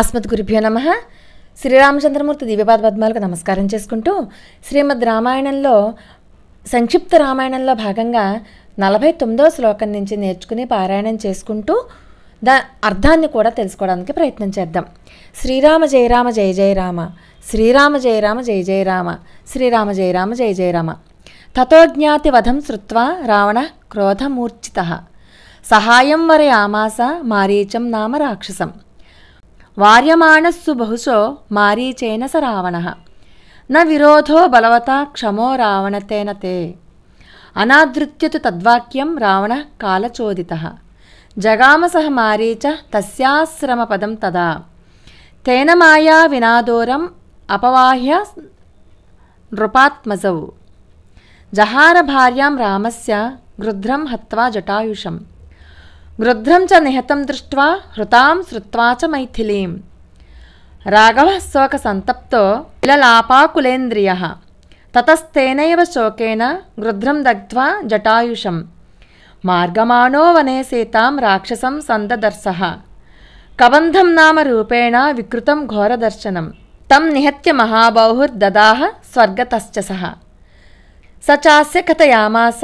అస్మద్గురుభ్యో నమ శ్రీరామచంద్రమూర్తి దివ్యపాద పద్మాలకు నమస్కారం చేసుకుంటూ శ్రీమద్ రామాయణంలో సంక్షిప్త రామాయణంలో భాగంగా నలభై తొమ్మిదవ శ్లోకం నుంచి నేర్చుకుని పారాయణం చేసుకుంటూ దా అర్థాన్ని కూడా తెలుసుకోవడానికి ప్రయత్నం చేద్దాం శ్రీరామ జయ రామ జయ జయ రామ శ్రీరామ జయ రామ జయ జయ రామ శ్రీరామ జయ రామ జయ జయ రామ తథోజ్ఞాతి వధం శ్రుత్వా రావణ క్రోధమూర్ఛిత సహాయం ఆమాస మారీచం నామ రాక్షసం వార్యమాణస్సు బహుశో మారీచేన స రావణ న విరోధో బలవత క్షమో రావణతేన తే అనాదృత్యతు తద్వాక్యం రావణ కాలచోదిత జగామ సహ మారీచ పదం తదా తేన మాయా వినాదోరం అపవాహ్య నృపాత్మజౌ జహార భార్యాం రామస్య గృధ్రం హత్వా జటాయుషం गृध्रं च निहतं दृष्ट्वा हृतां श्रुत्वा च मैथिलीं राघवः शोकसन्तप्तो किललापाकुलेन्द्रियः ततस्तेनैव शोकेन गृध्रं दग्ध्वा जटायुषं मार्गमाणो वने सीतां राक्षसं सन्ददर्शः कबन्धं नाम नामरूपेण विकृतं घोरदर्शनं तं निहत्य महाबाहुर्ददाः स्वर्गतश्च सः स चास्य कथयामास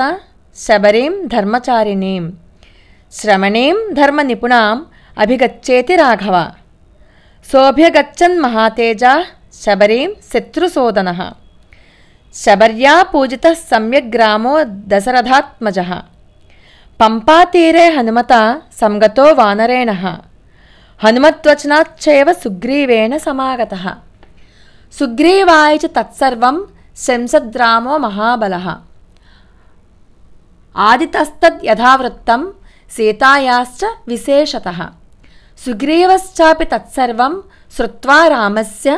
शबरीं धर्मचारिणीं श्रमणीं धर्मनिपुणाम् अभिगच्छेति राघव शोभ्यगच्छन् महातेजा शबरीं शत्रुसोदनः शबर्यापूजितः सम्यग्रामो दशरथात्मजः पम्पातीरे हनुमता सङ्गतो वानरेणः हनुमत्वचनाच्छैव सुग्रीवेण समागतः सुग्रीवाय च तत्सर्वं शंसद्रामो महाबलः आदितस्तद्यथावृत्तं సీతాయాశ్చ విశేషత సుగ్రీవశ్చాపి తత్సర్వం శ్రుత్వా రామస్య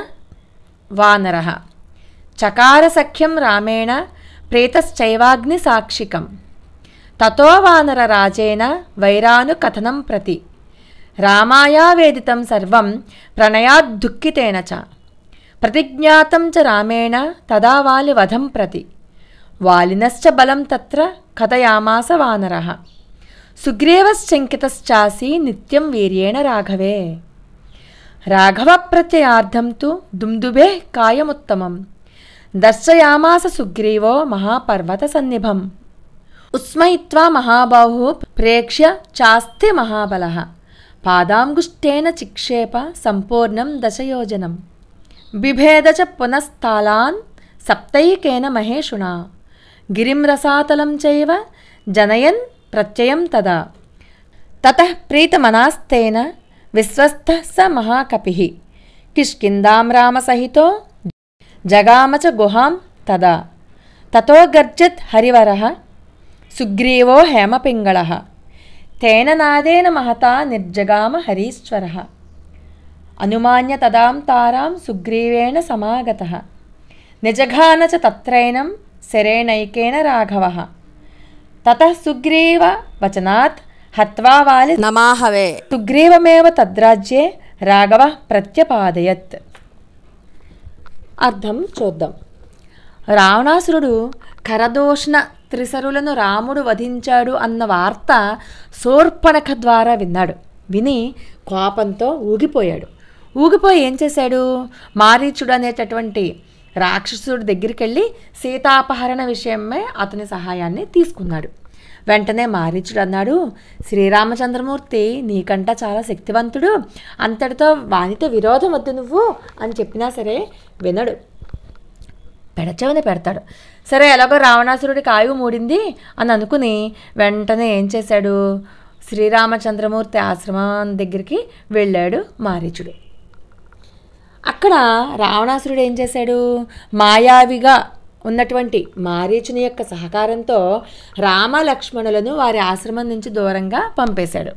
వానర చకారసఖ్యం రామేణ ప్రేతశ్చైవాగ్నిసాక్షికం తతో వానర రాజేన వైరాను కథనం ప్రతి రామాయావేదితం సర్వం ప్రణయాద్దుఃఖితేన చ ప్రతిజ్ఞాతం చ రామేణ తదా వాలి వధం ప్రతి వాలినశ్చ బలం తత్ర కథయామాస వానరः సుగ్రీవశ్చంకితశ్చాసి నిత్యం వీర్యేణ రాఘవే రాఘవ ప్రత్యయార్థం తు దుందుబే కాయముత్తమం దర్శయామాస సుగ్రీవో మహాపర్వత సన్నిభం ఉస్మయిత్వా మహాబాహు ప్రేక్ష్య చాస్తి మహాబల పాదాంగుష్టేన చిక్షేప సంపూర్ణం దశయోజనం బిభేద చ పునఃస్థాళాన్ సప్తైకేన మహేషుణా గిరిం రసాతలం చైవ జనయన్ ప్రత్యయం తదా తత ప్రీతమనాస్తేన విశ్వస్థ స మహాకపి కిష్కిందాం రామ సహితో జగామచ గుహాం తదా తతో గర్జత్ హరివర సుగ్రీవో హేమపింగళ తేన నాదేన మహతా నిర్జగామ హరీశ్వర అనుమాన్య తదాం తారాం సుగ్రీవేణ సమాగత నిజఘాన చ తత్రైనం శరేణైకేన రాఘవ తత సుగ్రీవ వచనాత్ హత్వా నమాహవే సుగ్రీవమేవ తద్రాజ్యే రాఘవ ప్రత్యపాదయత్ అర్థం చూద్దాం రావణాసురుడు కరదోషణ త్రిసరులను రాముడు వధించాడు అన్న వార్త సోర్పణఖ ద్వారా విన్నాడు విని కోపంతో ఊగిపోయాడు ఊగిపోయి ఏం చేశాడు మారీచుడు అనేటటువంటి రాక్షసుడి దగ్గరికి వెళ్ళి సీతాపహరణ విషయమై అతని సహాయాన్ని తీసుకున్నాడు వెంటనే మారీచుడు అన్నాడు శ్రీరామచంద్రమూర్తి నీకంట చాలా శక్తివంతుడు అంతటితో వానితో విరోధం వద్దు నువ్వు అని చెప్పినా సరే వినడు పెడచవని పెడతాడు సరే ఎలాగో రావణాసురుడికి ఆయువు మూడింది అని అనుకుని వెంటనే ఏం చేశాడు శ్రీరామచంద్రమూర్తి ఆశ్రమం దగ్గరికి వెళ్ళాడు మారీచుడు అక్కడ రావణాసురుడు ఏం చేశాడు మాయావిగా ఉన్నటువంటి మారీచుని యొక్క సహకారంతో రామలక్ష్మణులను వారి ఆశ్రమం నుంచి దూరంగా పంపేశాడు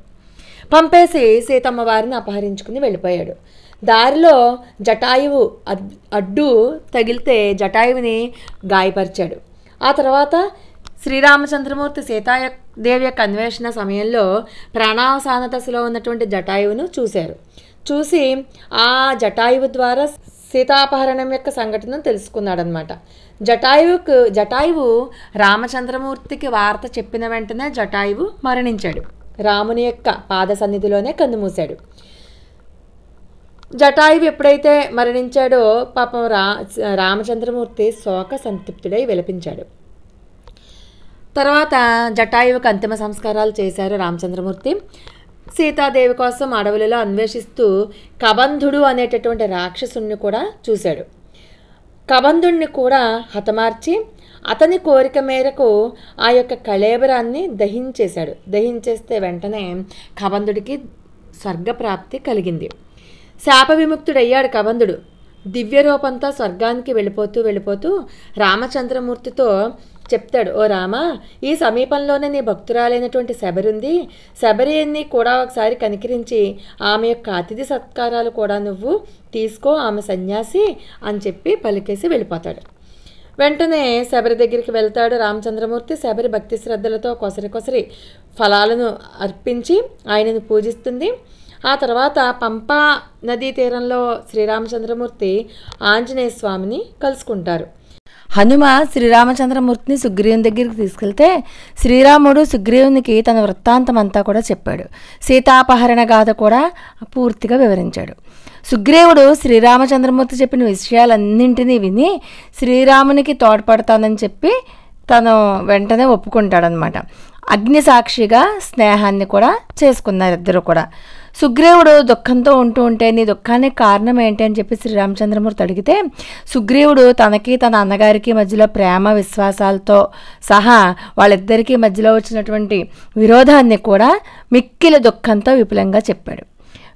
పంపేసి సీతమ్మ వారిని అపహరించుకుని వెళ్ళిపోయాడు దారిలో జటాయువు అడ్డు తగిలితే జటాయువుని గాయపరిచాడు ఆ తర్వాత శ్రీరామచంద్రమూర్తి సీతాదేవి యొక్క అన్వేషణ సమయంలో ప్రాణావసాన దశలో ఉన్నటువంటి జటాయువును చూశారు చూసి ఆ జటాయువు ద్వారా సీతాపహరణం యొక్క సంఘటనను తెలుసుకున్నాడనమాట జటాయువుకు జటాయువు రామచంద్రమూర్తికి వార్త చెప్పిన వెంటనే జటాయువు మరణించాడు రాముని యొక్క పాద సన్నిధిలోనే కందుమూశాడు జటాయువు ఎప్పుడైతే మరణించాడో పాపం రా రామచంద్రమూర్తి శోక సంతృప్తుడై విలపించాడు తర్వాత జటాయువుకు అంతిమ సంస్కారాలు చేశారు రామచంద్రమూర్తి సీతాదేవి కోసం అడవులలో అన్వేషిస్తూ కబంధుడు అనేటటువంటి రాక్షసుణ్ణి కూడా చూశాడు కబంధుణ్ణి కూడా హతమార్చి అతని కోరిక మేరకు ఆ యొక్క కళేబరాన్ని దహించేశాడు దహించేస్తే వెంటనే కబంధుడికి స్వర్గప్రాప్తి కలిగింది శాప విముక్తుడయ్యాడు కబంధుడు దివ్య రూపంతో స్వర్గానికి వెళ్ళిపోతూ వెళ్ళిపోతూ రామచంద్రమూర్తితో చెప్తాడు ఓ రామా ఈ సమీపంలోనే నీ భక్తురాలైనటువంటి శబరుంది శబరిని కూడా ఒకసారి కనికరించి ఆమె యొక్క అతిథి సత్కారాలు కూడా నువ్వు తీసుకో ఆమె సన్యాసి అని చెప్పి పలికేసి వెళ్ళిపోతాడు వెంటనే శబరి దగ్గరికి వెళ్తాడు రామచంద్రమూర్తి శబరి భక్తి శ్రద్ధలతో కొసరి కొసరి ఫలాలను అర్పించి ఆయనను పూజిస్తుంది ఆ తర్వాత పంపా నదీ తీరంలో శ్రీరామచంద్రమూర్తి ఆంజనేయ స్వామిని కలుసుకుంటారు హనుమ శ్రీరామచంద్రమూర్తిని సుగ్రీవుని దగ్గరికి తీసుకెళ్తే శ్రీరాముడు సుగ్రీవునికి తన వృత్తాంతం అంతా కూడా చెప్పాడు సీతాపహరణ గాథ కూడా పూర్తిగా వివరించాడు సుగ్రీవుడు శ్రీరామచంద్రమూర్తి చెప్పిన విషయాలన్నింటినీ విని శ్రీరామునికి తోడ్పడతానని చెప్పి తను వెంటనే ఒప్పుకుంటాడనమాట అగ్నిసాక్షిగా స్నేహాన్ని కూడా చేసుకున్నారు ఇద్దరు కూడా సుగ్రీవుడు దుఃఖంతో ఉంటూ ఉంటే నీ దుఃఖానికి కారణం ఏంటి అని చెప్పి శ్రీరామచంద్రమూర్తి అడిగితే సుగ్రీవుడు తనకి తన అన్నగారికి మధ్యలో ప్రేమ విశ్వాసాలతో సహా వాళ్ళిద్దరికీ మధ్యలో వచ్చినటువంటి విరోధాన్ని కూడా మిక్కిలి దుఃఖంతో విపులంగా చెప్పాడు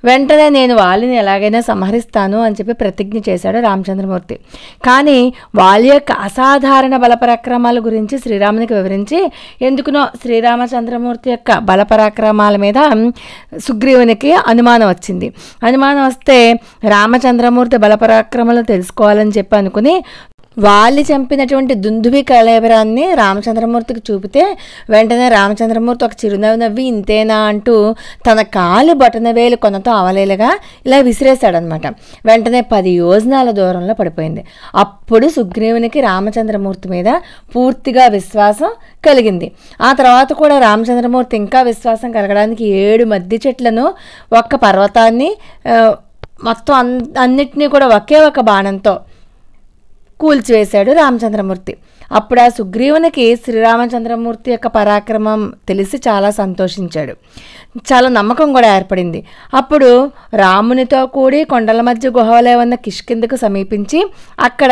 వెంటనే నేను వాలిని ఎలాగైనా సంహరిస్తాను అని చెప్పి ప్రతిజ్ఞ చేశాడు రామచంద్రమూర్తి కానీ వాళ్ళ యొక్క అసాధారణ బలపరాక్రమాల గురించి శ్రీరామునికి వివరించి ఎందుకునో శ్రీరామచంద్రమూర్తి యొక్క బలపరాక్రమాల మీద సుగ్రీవునికి అనుమానం వచ్చింది అనుమానం వస్తే రామచంద్రమూర్తి బలపరాక్రమాలు తెలుసుకోవాలని చెప్పి అనుకుని వాళ్ళు చంపినటువంటి దుందుబి కళేబరాన్ని రామచంద్రమూర్తికి చూపితే వెంటనే రామచంద్రమూర్తి ఒక చిరునవ్వు నవ్వి ఇంతేనా అంటూ తన కాలు బటన వేలు కొనతో అవలేలుగా ఇలా విసిరేశాడనమాట వెంటనే పది యోజనాల దూరంలో పడిపోయింది అప్పుడు సుగ్రీవునికి రామచంద్రమూర్తి మీద పూర్తిగా విశ్వాసం కలిగింది ఆ తర్వాత కూడా రామచంద్రమూర్తి ఇంకా విశ్వాసం కలగడానికి ఏడు మద్ది చెట్లను ఒక్క పర్వతాన్ని మొత్తం అన్ అన్నిటినీ కూడా ఒకే ఒక బాణంతో కూల్చివేశాడు రామచంద్రమూర్తి అప్పుడు ఆ సుగ్రీవునికి శ్రీరామచంద్రమూర్తి యొక్క పరాక్రమం తెలిసి చాలా సంతోషించాడు చాలా నమ్మకం కూడా ఏర్పడింది అప్పుడు రామునితో కూడి కొండల మధ్య గుహలో ఉన్న కిష్కిందకు సమీపించి అక్కడ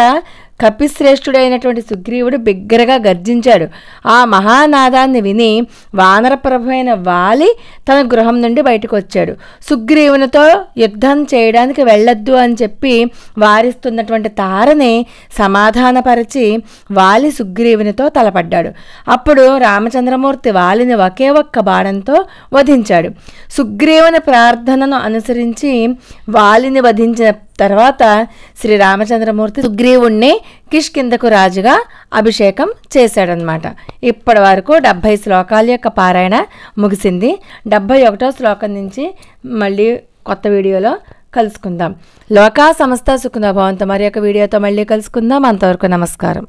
కపిశ్రేష్ఠుడైనటువంటి సుగ్రీవుడు బిగ్గరగా గర్జించాడు ఆ మహానాదాన్ని విని అయిన వాలి తన గృహం నుండి బయటకు వచ్చాడు సుగ్రీవునితో యుద్ధం చేయడానికి వెళ్ళొద్దు అని చెప్పి వారిస్తున్నటువంటి తారని సమాధానపరిచి వాలి సుగ్రీవునితో తలపడ్డాడు అప్పుడు రామచంద్రమూర్తి వాలిని ఒకే ఒక్క బాణంతో వధించాడు సుగ్రీవుని ప్రార్థనను అనుసరించి వాలిని వధించిన తర్వాత శ్రీ రామచంద్రమూర్తి సుగ్రీవుణ్ణి కిష్కిందకు రాజుగా అభిషేకం చేశాడనమాట ఇప్పటి వరకు డెబ్భై శ్లోకాల యొక్క పారాయణ ముగిసింది డెబ్భై ఒకటో శ్లోకం నుంచి మళ్ళీ కొత్త వీడియోలో కలుసుకుందాం లోకా సమస్త సుఖనభవంతో మరి యొక్క వీడియోతో మళ్ళీ కలుసుకుందాం అంతవరకు నమస్కారం